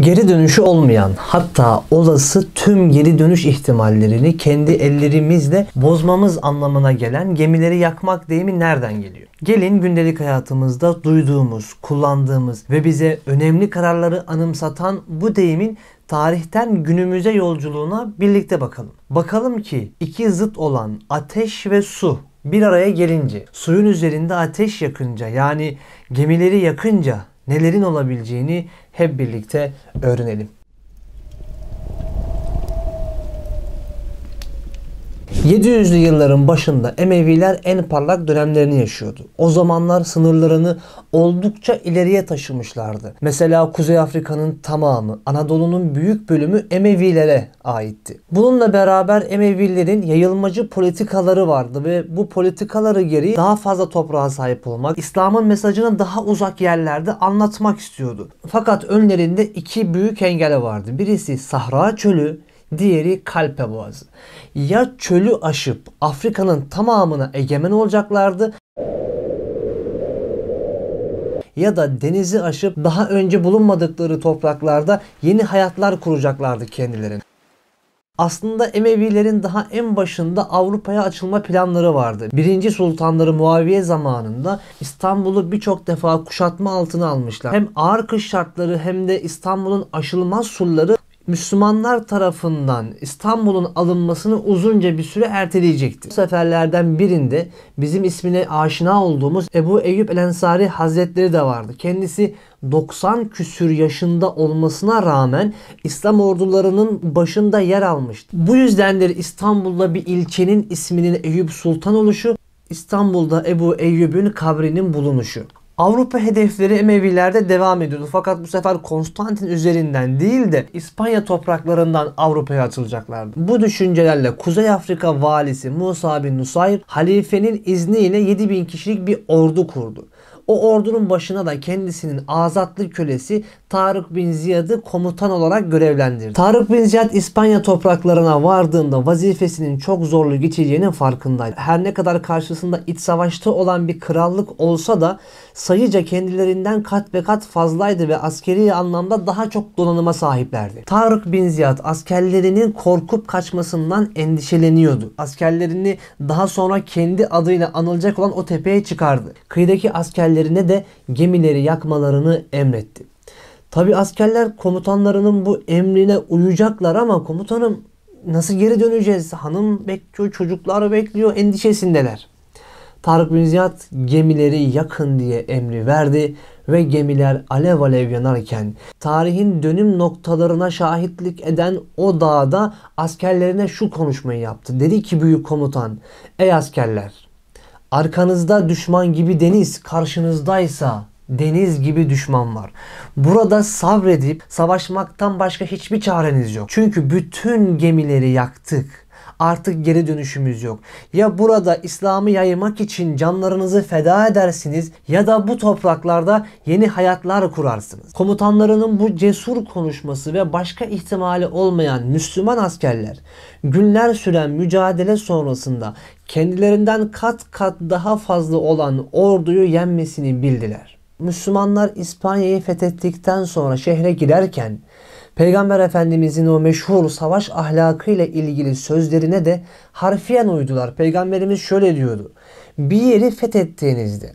Geri dönüşü olmayan hatta olası tüm geri dönüş ihtimallerini kendi ellerimizle bozmamız anlamına gelen gemileri yakmak deyimi nereden geliyor? Gelin gündelik hayatımızda duyduğumuz, kullandığımız ve bize önemli kararları anımsatan bu deyimin tarihten günümüze yolculuğuna birlikte bakalım. Bakalım ki iki zıt olan ateş ve su bir araya gelince, suyun üzerinde ateş yakınca yani gemileri yakınca nelerin olabileceğini hep birlikte öğrenelim. 700'lü yılların başında Emeviler en parlak dönemlerini yaşıyordu. O zamanlar sınırlarını oldukça ileriye taşımışlardı. Mesela Kuzey Afrika'nın tamamı, Anadolu'nun büyük bölümü Emevilere aitti. Bununla beraber Emevilerin yayılmacı politikaları vardı ve bu politikaları gereği daha fazla toprağa sahip olmak, İslam'ın mesajını daha uzak yerlerde anlatmak istiyordu. Fakat önlerinde iki büyük engel vardı. Birisi Sahra Çölü, diğeri Kalpe Boğazı. Ya çölü aşıp Afrika'nın tamamına egemen olacaklardı ya da denizi aşıp daha önce bulunmadıkları topraklarda yeni hayatlar kuracaklardı kendilerine. Aslında Emevilerin daha en başında Avrupa'ya açılma planları vardı. Birinci Sultanları Muaviye zamanında İstanbul'u birçok defa kuşatma altına almışlar. Hem ağır kış şartları hem de İstanbul'un aşılmaz surları Müslümanlar tarafından İstanbul'un alınmasını uzunca bir süre erteleyecekti. Bu seferlerden birinde bizim ismine aşina olduğumuz Ebu Eyüp El Ensari Hazretleri de vardı. Kendisi 90 küsür yaşında olmasına rağmen İslam ordularının başında yer almıştı. Bu yüzdendir İstanbul'da bir ilçenin isminin Eyüp Sultan oluşu İstanbul'da Ebu Eyyub'ün kabrinin bulunuşu. Avrupa hedefleri Emevilerde devam ediyordu. Fakat bu sefer Konstantin üzerinden değil de İspanya topraklarından Avrupa'ya açılacaklardı. Bu düşüncelerle Kuzey Afrika valisi Musa bin Nusayr halifenin izniyle 7000 kişilik bir ordu kurdu. O ordunun başına da kendisinin azatlı kölesi Tarık bin Ziyad'ı komutan olarak görevlendirdi. Tarık bin Ziyad İspanya topraklarına vardığında vazifesinin çok zorlu geçeceğinin farkındaydı. Her ne kadar karşısında iç savaşta olan bir krallık olsa da sayıca kendilerinden kat ve kat fazlaydı ve askeri anlamda daha çok donanıma sahiplerdi. Tarık bin Ziyad askerlerinin korkup kaçmasından endişeleniyordu. Askerlerini daha sonra kendi adıyla anılacak olan o tepeye çıkardı. Kıyıdaki askerleri askerlerine de gemileri yakmalarını emretti. Tabi askerler komutanlarının bu emrine uyacaklar ama komutanım nasıl geri döneceğiz? Hanım bekliyor, çocuklar bekliyor endişesindeler. Tarık bin Ziyad gemileri yakın diye emri verdi ve gemiler alev alev yanarken tarihin dönüm noktalarına şahitlik eden o dağda askerlerine şu konuşmayı yaptı. Dedi ki büyük komutan ey askerler Arkanızda düşman gibi deniz, karşınızdaysa deniz gibi düşman var. Burada sabredip savaşmaktan başka hiçbir çareniz yok. Çünkü bütün gemileri yaktık artık geri dönüşümüz yok. Ya burada İslam'ı yaymak için canlarınızı feda edersiniz ya da bu topraklarda yeni hayatlar kurarsınız. Komutanlarının bu cesur konuşması ve başka ihtimali olmayan Müslüman askerler günler süren mücadele sonrasında kendilerinden kat kat daha fazla olan orduyu yenmesini bildiler. Müslümanlar İspanya'yı fethettikten sonra şehre girerken Peygamber Efendimizin o meşhur savaş ahlakı ile ilgili sözlerine de harfiyen uydular. Peygamberimiz şöyle diyordu. Bir yeri fethettiğinizde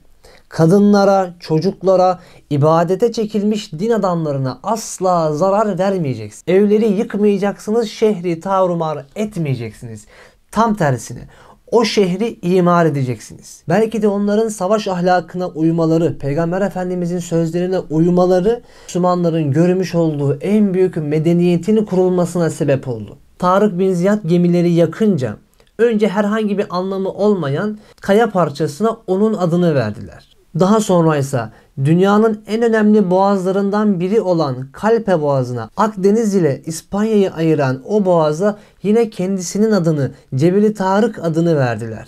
kadınlara, çocuklara, ibadete çekilmiş din adamlarına asla zarar vermeyeceksiniz. Evleri yıkmayacaksınız, şehri tarumar etmeyeceksiniz. Tam tersine o şehri imar edeceksiniz. Belki de onların savaş ahlakına uymaları, Peygamber Efendimizin sözlerine uymaları Müslümanların görmüş olduğu en büyük medeniyetin kurulmasına sebep oldu. Tarık bin Ziyad gemileri yakınca önce herhangi bir anlamı olmayan kaya parçasına onun adını verdiler. Daha sonra ise dünyanın en önemli boğazlarından biri olan Kalpe Boğazı'na Akdeniz ile İspanya'yı ayıran o boğaza yine kendisinin adını Cebeli Tarık adını verdiler.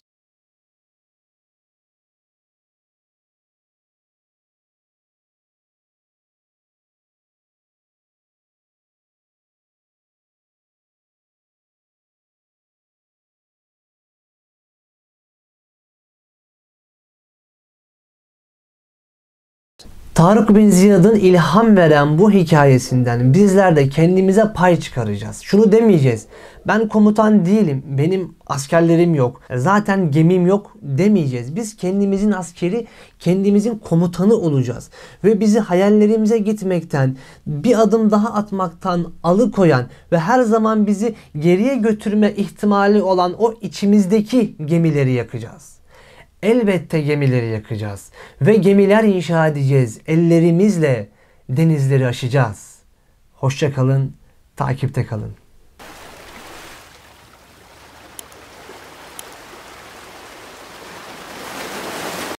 Tarık bin Ziyad'ın ilham veren bu hikayesinden bizler de kendimize pay çıkaracağız. Şunu demeyeceğiz. Ben komutan değilim. Benim askerlerim yok. Zaten gemim yok demeyeceğiz. Biz kendimizin askeri, kendimizin komutanı olacağız. Ve bizi hayallerimize gitmekten, bir adım daha atmaktan alıkoyan ve her zaman bizi geriye götürme ihtimali olan o içimizdeki gemileri yakacağız. Elbette gemileri yakacağız ve gemiler inşa edeceğiz. Ellerimizle denizleri aşacağız. Hoşça kalın, takipte kalın.